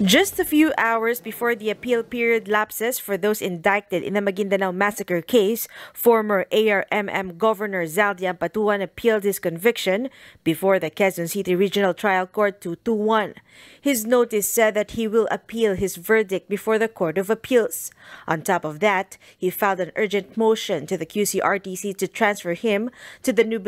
Just a few hours before the appeal period lapses for those indicted in the Maguindanao massacre case, former ARMM Governor Zaldian Patuan appealed his conviction before the Quezon City Regional Trial Court 2-2-1. His notice said that he will appeal his verdict before the Court of Appeals. On top of that, he filed an urgent motion to the QCRTC to transfer him to the New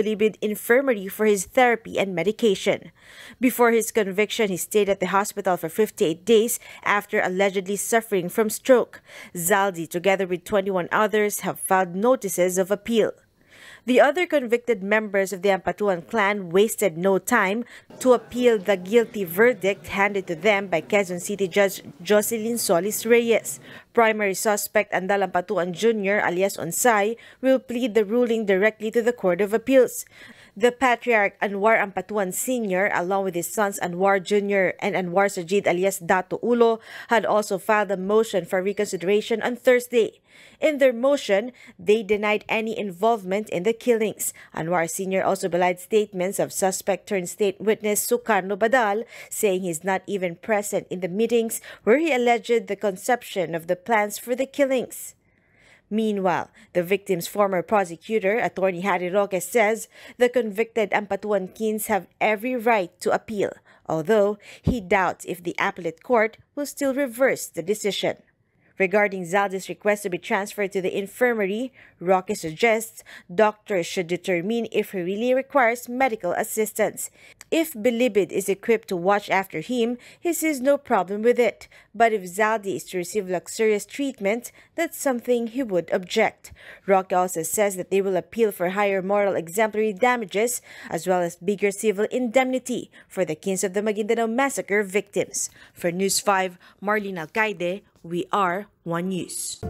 Infirmary for his therapy and medication. Before his conviction, he stayed at the hospital for 58 days after allegedly suffering from stroke. Zaldi, together with 21 others, have filed notices of appeal. The other convicted members of the Ampatuan clan wasted no time to appeal the guilty verdict handed to them by Quezon City Judge Jocelyn Solis Reyes. Primary suspect Andal Ampatuan Jr. alias Onsay will plead the ruling directly to the Court of Appeals. The Patriarch Anwar Ampatuan Sr., along with his sons Anwar Jr. and Anwar Sajid alias Dato Ulo, had also filed a motion for reconsideration on Thursday. In their motion, they denied any involvement in the killings. Anwar Sr. also belied statements of suspect turned state witness Sukarno Badal, saying he's not even present in the meetings where he alleged the conception of the plans for the killings. Meanwhile, the victim's former prosecutor, attorney Harry Roque, says the convicted Ampatuankins have every right to appeal, although he doubts if the appellate court will still reverse the decision. Regarding Zaldi's request to be transferred to the infirmary, Roque suggests doctors should determine if he really requires medical assistance, if Bilibid is equipped to watch after him, he sees no problem with it. But if Zaldi is to receive luxurious treatment, that's something he would object. Roque also says that they will appeal for higher moral exemplary damages as well as bigger civil indemnity for the kings of the Maguindanao massacre victims. For News 5, Marlene Alcaide, we are One News.